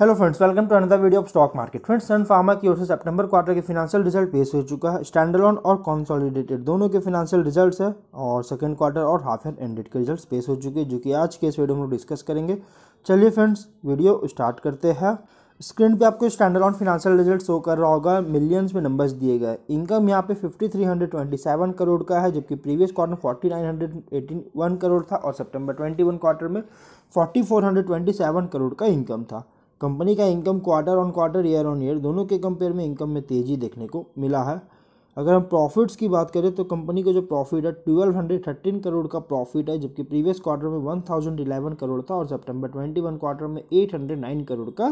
hello friends welcome to another video of stock market friends Sun Pharma की ओर से सितंबर क्वार्टर के फिनेंशियल रिजल्ट पेश हो चुका है स्टैंडलोन और कॉन्सोलिडेटेड दोनों के फिनेंशियल रिजल्ट्स है और सेकंड क्वार्टर और हाफ ईयर एंडेड के रिजल्ट्स पेश हो चुके हैं जो कि आज के इस वीडियो में डिस्कस करेंगे चलिए फ्रेंड्स वीडियो स्टार्ट करते हैं स्क्रीन पे आपको स्टैंडर्ड फिनेंशियल रिजल्ट शो कर रहा होगा मिलियंस में नंबर्स दिए गए इनकम यहाँ पे 5327 करोड़ का है जबकि प्रीवियस क्वार्टर 4981 करोड़ था और सितंबर 21 क्वार्टर में 4427 करोड़ का इनकम था कंपनी का income quarter on quarter year on year दोनों के कंपेयर में इनकम में तेज़ी देखने को मिला है अगर हम प्रॉफिट्स की बात करें तो कंपनी का जो प्रॉफिट है ट्वेल्व हंड्रेड थर्टीन करोड़ का प्रॉफिट है जबकि प्रीवियस क्वार्टर में वन थाउजेंड इलेवन करोड़ था और सितंबर ट्वेंटी वन क्वार्टर में एट हंड्रेड नाइन करोड़ का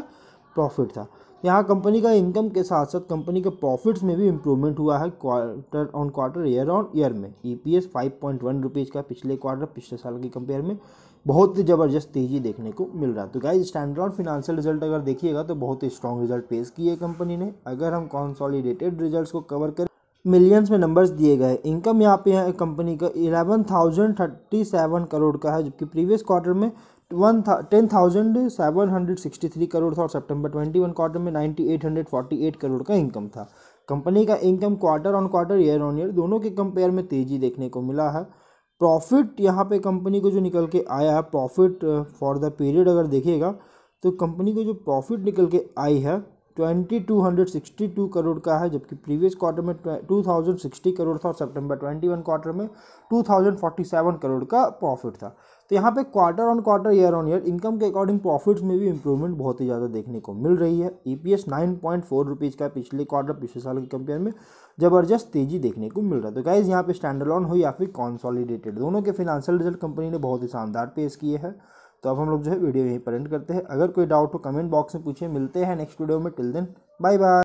प्रॉफिट था यहाँ कंपनी का इनकम के साथ साथ कंपनी के प्रॉफिट्स में भी इम्प्रूवमेंट हुआ है quarter on quarter year on year में E P S five point one rupees का पिछले क्वार्टर पिछले साल के कंपेयर में बहुत ही ज़बरदस्त तेज़ी देखने को मिल रहा है तो गाइज स्टैंडर्ड फिनेंशियल रिजल्ट अगर देखिएगा तो बहुत ही स्ट्रॉन्ग रिजल्ट पेश किए कंपनी ने अगर हम कॉन्सॉलीडेटेड रिजल्ट को कवर करें मिलियंस में नंबर्स दिए गए इनकम यहाँ पे है कंपनी का eleven thousand thirty seven crore का है जबकि प्रीवियस क्वार्टर में one ten thousand seven hundred sixty three crore था और सितंबर ट्वेंटी वन क्वार्टर में ninety eight hundred forty eight crore का इनकम था कंपनी का income quarter on quarter year on year दोनों के कंपेयर में तेज़ी देखने को मिला है प्रॉफिट यहाँ पे कंपनी को जो निकल के आया है प्रॉफिट फॉर द पीरियड अगर देखिएगा तो कंपनी को जो प्रॉफिट निकल के आई है twenty two hundred sixty two crore का है जबकि प्रीवियस क्वार्टर में टू थाउजेंड सिक्सटी करोड़ था और सितंबर ट्वेंटी वन क्वार्टर में two thousand forty seven crore का प्रॉफिट था तो यहाँ पे quarter on quarter year on year income के अकॉर्डिंग प्रॉफिट्स में भी इंप्रूवमेंट बहुत ही ज़्यादा देखने को मिल रही है E P S nine point four rupees का पिछले क्वार्टर पिछले साल के कंपेयर में जबरदस्त तेजी देखने को मिल रहा है तो गाइज यहाँ पे स्टैंडर्ड ऑन हो या फिर कॉन्सॉलीडेटेड दोनों के फिनांशियल रिजल्ट कंपनी ने बहुत ही शानदार पेश किए हैं तो अब हम लोग जो है वीडियो यहीं पर एंड करते हैं अगर कोई डाउट हो कमेंट बॉक्स में पूछे मिलते हैं नेक्स्ट वीडियो में टिल देन बाय बाय